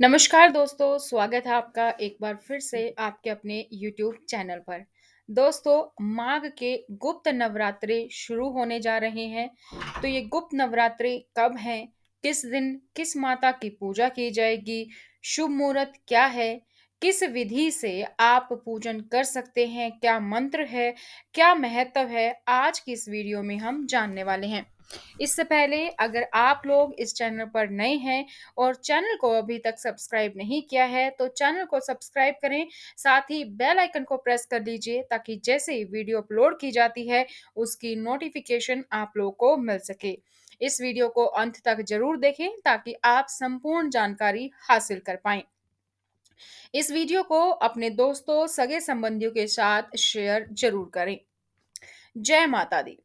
नमस्कार दोस्तों स्वागत है आपका एक बार फिर से आपके अपने YouTube चैनल पर दोस्तों माघ के गुप्त नवरात्रे शुरू होने जा रहे हैं तो ये गुप्त नवरात्रे कब हैं किस दिन किस माता की पूजा की जाएगी शुभ मुहूर्त क्या है किस विधि से आप पूजन कर सकते हैं क्या मंत्र है क्या महत्व है आज की इस वीडियो में हम जानने वाले हैं इससे पहले अगर आप लोग इस चैनल पर नए हैं और चैनल को अभी तक सब्सक्राइब नहीं किया है तो चैनल को सब्सक्राइब करें साथ ही बेल आइकन को प्रेस कर लीजिए ताकि जैसे ही वीडियो अपलोड की जाती है उसकी नोटिफिकेशन आप लोगों को मिल सके इस वीडियो को अंत तक जरूर देखें ताकि आप संपूर्ण जानकारी हासिल कर पाएं इस वीडियो को अपने दोस्तों सगे संबंधियों के साथ शेयर जरूर करें जय माता दी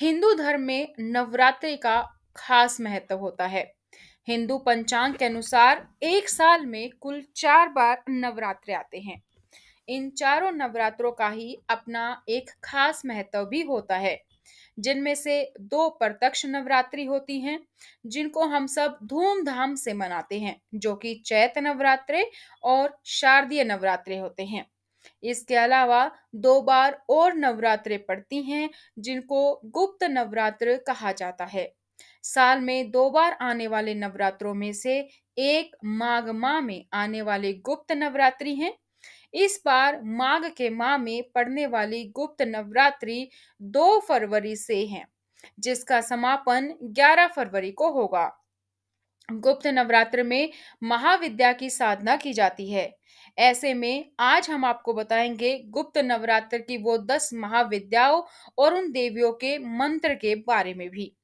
हिंदू धर्म में नवरात्रि का खास महत्व होता है हिंदू पंचांग के अनुसार एक साल में कुल चार बार नवरात्र आते हैं इन चारों नवरात्रों का ही अपना एक खास महत्व भी होता है जिनमें से दो प्रत्यक्ष नवरात्रि होती हैं जिनको हम सब धूमधाम से मनाते हैं जो कि चैत नवरात्रे और शारदीय नवरात्रे होते हैं इसके अलावा दो बार और नवरात्रे पड़ती हैं जिनको गुप्त नवरात्र कहा जाता है साल में दो बार आने वाले नवरात्रों में से एक माघ माह में आने वाले गुप्त नवरात्रि हैं इस बार माघ के माह में पड़ने वाली गुप्त नवरात्रि दो फरवरी से है जिसका समापन 11 फरवरी को होगा गुप्त नवरात्र में महाविद्या की साधना की जाती है ऐसे में आज हम आपको बताएंगे गुप्त नवरात्र की वो दस महाविद्याओं और उन देवियों के मंत्र के बारे में भी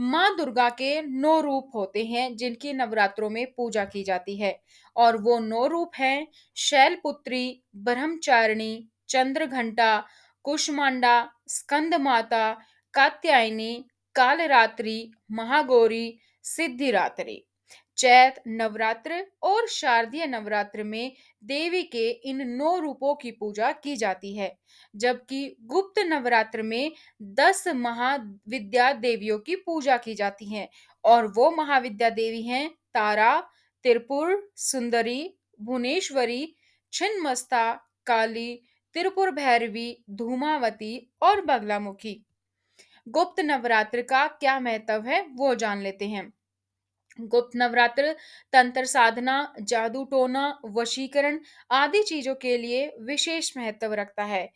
माँ दुर्गा के नौ रूप होते हैं जिनकी नवरात्रों में पूजा की जाती है और वो नौ रूप हैं शैलपुत्री ब्रह्मचारिणी चंद्रघंटा कुशमांडा स्कंद माता कात्यायनी कालरात्रि महागौरी सिद्धिरात्रि चैत नवरात्र और शारदीय नवरात्र में देवी के इन नौ रूपों की पूजा की जाती है जबकि गुप्त नवरात्र में दस महाविद्या देवियों की पूजा की जाती है और वो महाविद्या देवी हैं तारा त्रिपुर सुंदरी भुवनेश्वरी छिन्मस्ता काली त्रिपुर भैरवी धूमावती और बगलामुखी गुप्त नवरात्र का क्या महत्व है वो जान लेते हैं गुप्त नवरात्र तंत्र साधना जादू टोना वशीकरण आदि चीजों के लिए विशेष महत्व रखता है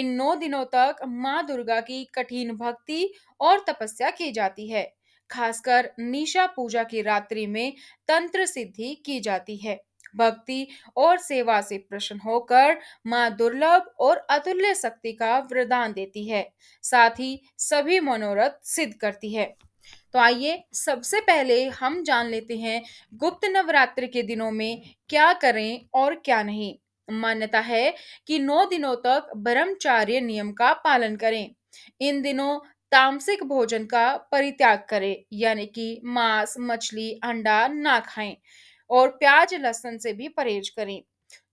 इन नौ दिनों तक माँ दुर्गा की कठिन भक्ति और तपस्या की जाती है खासकर निशा पूजा की रात्रि में तंत्र सिद्धि की जाती है भक्ति और सेवा से प्रसन्न होकर माँ दुर्लभ और अतुल्य शक्ति का वरदान देती है साथ ही सभी मनोरथ सिद्ध करती है तो आइए सबसे पहले हम जान लेते हैं गुप्त नवरात्र के दिनों में क्या करें और क्या नहीं मान्यता है कि नौ दिनों तक ब्रह्मचार्य नियम का पालन करें इन दिनों तामसिक भोजन का परित्याग करें यानी कि मांस मछली अंडा ना खाएं और प्याज लहसुन से भी परहेज करें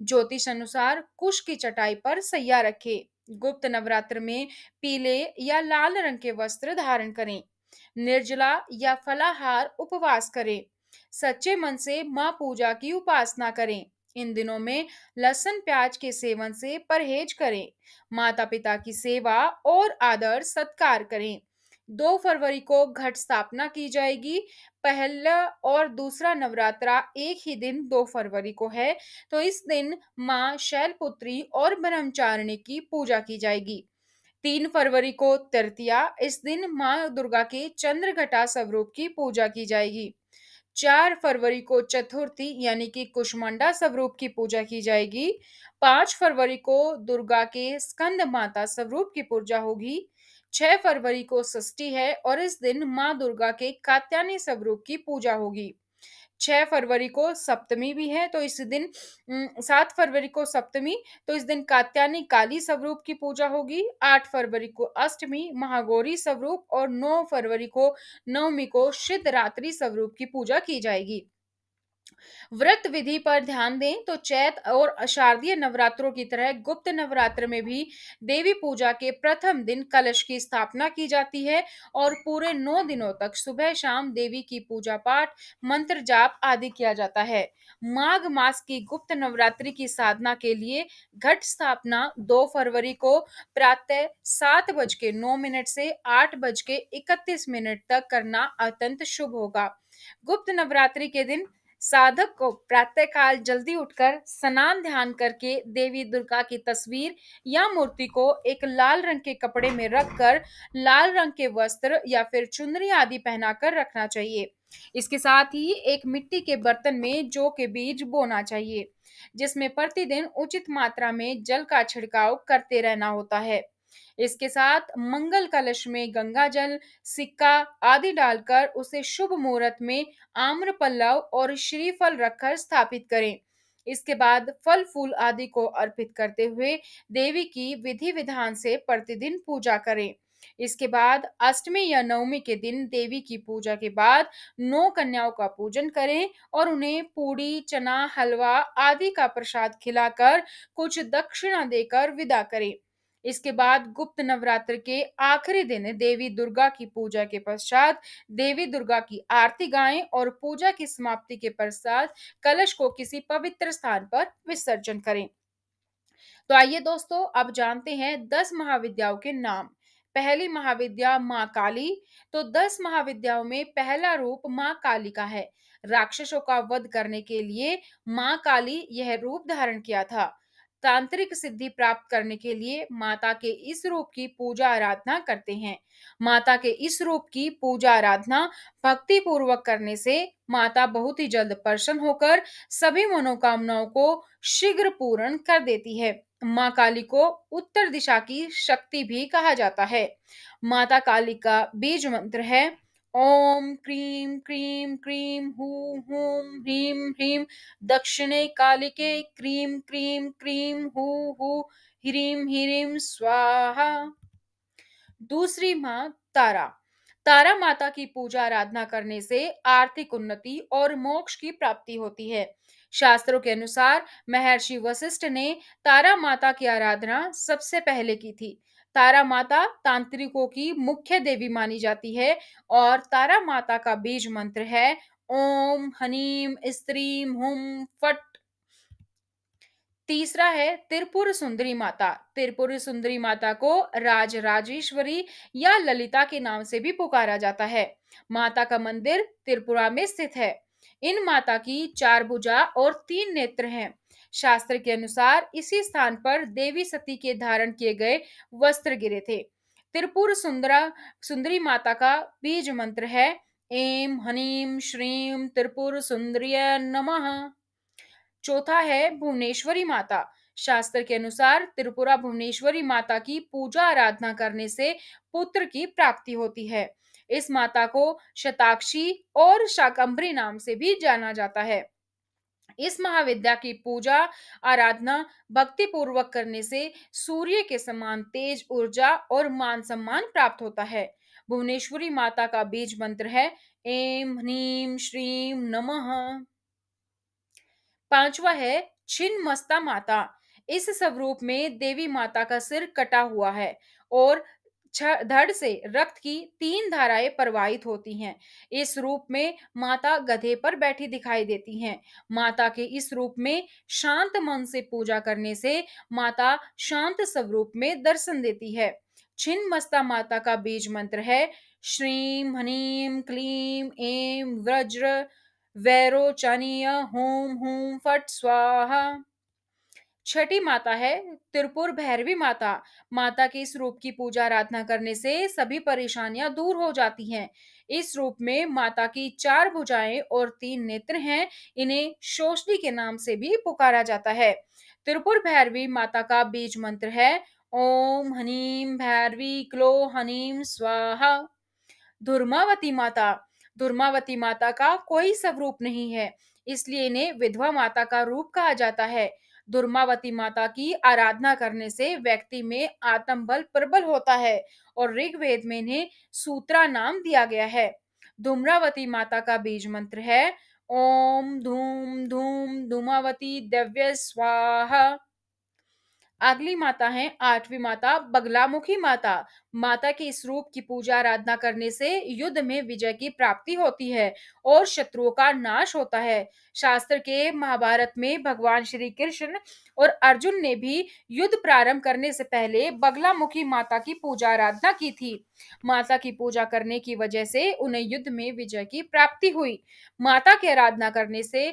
ज्योतिष अनुसार कुश की चटाई पर सैया रखें गुप्त नवरात्र में पीले या लाल रंग के वस्त्र धारण करें निर्जला या फलाहार उपवास करें सच्चे मन से माँ पूजा की उपासना करें इन दिनों में लसन प्याज के सेवन से परहेज करें माता पिता की सेवा और आदर सत्कार करें दो फरवरी को घट स्थापना की जाएगी पहला और दूसरा नवरात्रा एक ही दिन दो फरवरी को है तो इस दिन माँ शैलपुत्री और ब्रह्मचारिणी की पूजा की जाएगी तीन फरवरी को तृतीया इस दिन माँ दुर्गा के चंद्रघटा स्वरूप की पूजा की जाएगी चार फरवरी को चतुर्थी यानी कि कुष्मंडा स्वरूप की पूजा की जाएगी पांच फरवरी को दुर्गा के स्कंद माता स्वरूप की पूजा होगी छह फरवरी को षष्ठी है और इस दिन माँ दुर्गा के कात्यानी स्वरूप की पूजा होगी छः फरवरी को सप्तमी भी है तो इस दिन सात फरवरी को सप्तमी तो इस दिन कात्यानी काली स्वरूप की पूजा होगी आठ फरवरी को अष्टमी महागौरी स्वरूप और नौ फरवरी को नवमी को शिद्धरात्रि रात्रि स्वरूप की पूजा की जाएगी व्रत विधि पर ध्यान दें तो चैत और शारदीय नवरात्रों की तरह गुप्त नवरात्र में भी देवी पूजा के प्रथम दिन कलश की स्थापना की जाती है और पूरे नौ दिनों तक सुबह शाम देवी की पूजा पाठ मंत्र जाप आदि किया जाता है माघ मास की गुप्त नवरात्रि की साधना के लिए घट स्थापना दो फरवरी को प्रातः सात बज के नौ मिनट से आठ बज के इकतीस मिनट तक करना अत्यंत शुभ होगा गुप्त नवरात्रि के दिन साधक को प्रातःकाल जल्दी उठकर स्नान ध्यान करके देवी दुर्गा की तस्वीर या मूर्ति को एक लाल रंग के कपड़े में रखकर लाल रंग के वस्त्र या फिर चुनरी आदि पहनाकर रखना चाहिए इसके साथ ही एक मिट्टी के बर्तन में जो के बीज बोना चाहिए जिसमें प्रतिदिन उचित मात्रा में जल का छिड़काव करते रहना होता है इसके साथ मंगल कलश में गंगा जल सिक्का आदि डालकर उसे शुभ मुहूर्त में आम्र पल्लव और श्रीफल रखकर स्थापित करें इसके बाद फल फूल आदि को अर्पित करते हुए देवी की विधि विधान से प्रतिदिन पूजा करें इसके बाद अष्टमी या नवमी के दिन देवी की पूजा के बाद नौ कन्याओं का पूजन करें और उन्हें पूड़ी चना हलवा आदि का प्रसाद खिलाकर कुछ दक्षिणा देकर विदा करें इसके बाद गुप्त नवरात्र के आखिरी दिन देवी दुर्गा की पूजा के पश्चात देवी दुर्गा की आरती गाएं और पूजा की समाप्ति के पश्चात कलश को किसी पवित्र स्थान पर विसर्जन करें तो आइए दोस्तों अब जानते हैं दस महाविद्याओं के नाम पहली महाविद्या माँ काली तो दस महाविद्याओं में पहला रूप माँ काली का है राक्षसों का वध करने के लिए माँ काली यह रूप धारण किया था तांत्रिक सिद्धि प्राप्त करने के लिए माता के इस रूप की पूजा आराधना करते हैं माता के इस रूप की पूजा आराधना भक्ति पूर्वक करने से माता बहुत ही जल्द प्रसन्न होकर सभी मनोकामनाओं को शीघ्र पूर्ण कर देती है माँ काली को उत्तर दिशा की शक्ति भी कहा जाता है माता काली का बीज मंत्र है ओम क्रीम क्रीम क्रीम हू हूं ह्रीम ह्रीम दक्षिणे कालिके क्रीम क्रीम क्रीम हू हू ह्रीम ह्रीम स्वाहा दूसरी माँ तारा तारा माता की पूजा आराधना करने से आर्थिक उन्नति और मोक्ष की प्राप्ति होती है शास्त्रों के अनुसार महर्षि वशिष्ठ ने तारा माता की आराधना सबसे पहले की थी तारा माता तांत्रिकों की मुख्य देवी मानी जाती है और तारा माता का बीज मंत्र है ओम हनीम स्त्रीम हुम फट तीसरा है त्रिपुर सुंदरी माता त्रिपुर सुंदरी माता को राज राजेश्वरी या ललिता के नाम से भी पुकारा जाता है माता का मंदिर त्रिपुरा में स्थित है इन माता की चार भुजा और तीन नेत्र हैं शास्त्र के अनुसार इसी स्थान पर देवी सती के धारण किए गए वस्त्र गिरे थे त्रिपुर सुंदरा सुंदरी माता का बीज मंत्र है एम हनीम श्रीम त्रिपुर सुंदरिय नमः चौथा है भुवनेश्वरी माता शास्त्र के अनुसार त्रिपुरा भुवनेश्वरी माता की पूजा आराधना करने से पुत्र की प्राप्ति होती है इस माता को शताक्षी और शाकंभरी नाम से भी जाना जाता है इस महाविद्या की पूजा आराधना भक्ति पूर्वक करने से सूर्य के समान तेज ऊर्जा और मान सम्मान प्राप्त होता है भुवनेश्वरी माता का बीज मंत्र है एम ह्रीम श्रीम नमः पांचवा है छिन्न मस्ता माता इस स्वरूप में देवी माता का सिर कटा हुआ है और धड़ से रक्त की तीन धाराएं प्रवाहित होती हैं इस रूप में माता गधे पर बैठी दिखाई देती हैं माता के इस रूप में शांत मन से पूजा करने से माता शांत स्वरूप में दर्शन देती है छिन्न मस्ता माता का बीज मंत्र है श्रीम हनीम क्लीम एम व्रज्र वैरोचनीय होम हूम फट स्वाहा छठी माता है त्रिपुर भैरवी माता माता के इस रूप की पूजा आराधना करने से सभी परेशानियां दूर हो जाती हैं इस रूप में माता की चार भुजाएं और तीन नेत्र हैं इन्हें शोषणी के नाम से भी पुकारा जाता है त्रिपुर भैरवी माता का बीज मंत्र है ओम हनीम भैरवी क्लो हनीम स्वाहा धुर्मावती माता धुर्मावती माता का कोई स्वरूप नहीं है इसलिए इन्हें विधवा माता का रूप कहा जाता है दुर्मावती माता की आराधना करने से व्यक्ति में आत्मबल प्रबल होता है और ऋग्वेद में इन्हें सूत्रा नाम दिया गया है धूम्रावती माता का बीज मंत्र है ओम धूम धूम धूमावती दिव्य स्वाहा अगली माता है आठवीं माता बगलामुखी माता माता के इस रूप की पूजा आराधना करने से युद्ध में विजय की प्राप्ति होती है और शत्रुओं का नाश होता है शास्त्र के महाभारत में भगवान श्री कृष्ण और अर्जुन ने भी युद्ध प्रारंभ करने से पहले बगलामुखी माता की पूजा आराधना की थी माता की पूजा करने की वजह से उन्हें युद्ध में विजय की प्राप्ति हुई माता की आराधना करने से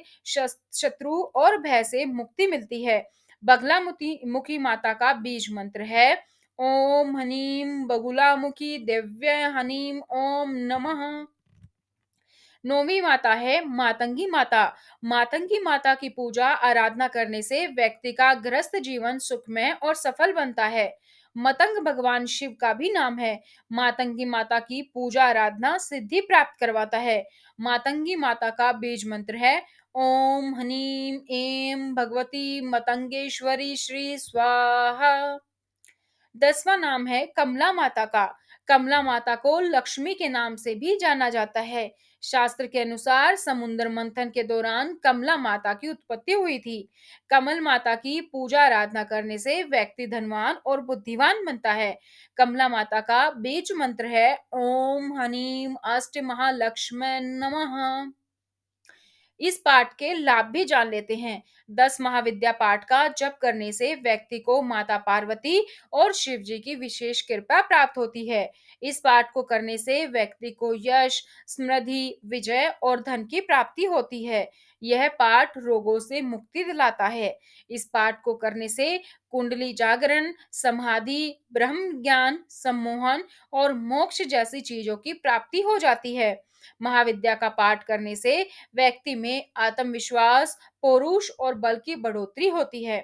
शत्रु और भय से मुक्ति मिलती है बगला मुखी माता का बीज मंत्र है ओम हनीम बगुला मुखी दिव्य हनीम ओम नमः नौवीं माता है मातंगी माता मातंगी माता की पूजा आराधना करने से व्यक्ति का ग्रस्त जीवन सुखमय और सफल बनता है मतंग भगवान शिव का भी नाम है मातंगी माता की पूजा आराधना सिद्धि प्राप्त करवाता है मातंगी माता का बीज मंत्र है ओम हनीम एम भगवती मतंगेश्वरी श्री स्वाहा दसवा नाम है कमला माता का कमला माता को लक्ष्मी के नाम से भी जाना जाता है शास्त्र के अनुसार समुद्र मंथन के दौरान कमला माता की उत्पत्ति हुई थी कमल माता की पूजा आराधना करने से व्यक्ति धनवान और बुद्धिवान बनता है कमला माता का बीज मंत्र है ओम हनीम अष्ट महालक्ष्मण नमः इस पाठ के लाभ भी जान लेते हैं दस महाविद्या पाठ का जप करने से व्यक्ति को माता पार्वती और शिव जी की विशेष कृपा प्राप्त होती है इस पाठ को करने से व्यक्ति को यश समृद्धि विजय और धन की प्राप्ति होती है यह पाठ रोगों से मुक्ति दिलाता है इस पाठ को करने से कुंडली जागरण समाधि ब्रह्म ज्ञान सम्मोहन और मोक्ष जैसी चीजों की प्राप्ति हो जाती है महाविद्या का पाठ करने से व्यक्ति में आत्मविश्वास पौरुष और बल की बढ़ोतरी होती है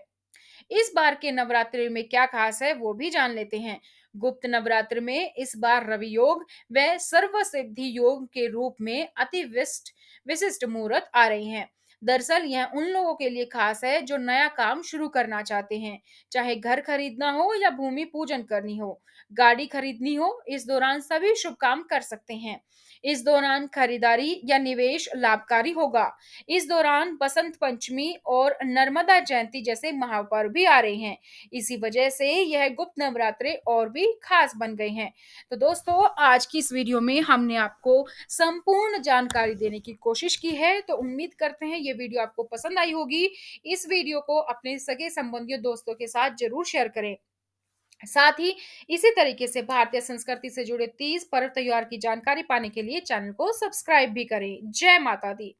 इस बार के नवरात्रि में क्या खास है वो भी जान लेते हैं गुप्त नवरात्र में इस बार रवि योग व सर्व सिद्धि योग के रूप में अति विशिष्ट विशिष्ट मुहूर्त आ रही हैं दरअसल यह उन लोगों के लिए खास है जो नया काम शुरू करना चाहते हैं चाहे घर खरीदना हो या भूमि पूजन करनी हो गाड़ी खरीदनी हो इस दौरान सभी शुभ काम कर सकते हैं इस दौरान खरीदारी या निवेश लाभकारी होगा इस दौरान बसंत पंचमी और नर्मदा जयंती जैसे महापर्व भी आ रहे हैं इसी वजह से यह गुप्त नवरात्रे और भी खास बन गए हैं तो दोस्तों आज की इस वीडियो में हमने आपको संपूर्ण जानकारी देने की कोशिश की है तो उम्मीद करते हैं ये वीडियो आपको पसंद आई होगी इस वीडियो को अपने सगे संबंधियों दोस्तों के साथ जरूर शेयर करें साथ ही इसी तरीके से भारतीय संस्कृति से जुड़े तीस पर्व त्योहार की जानकारी पाने के लिए चैनल को सब्सक्राइब भी करें जय माता दी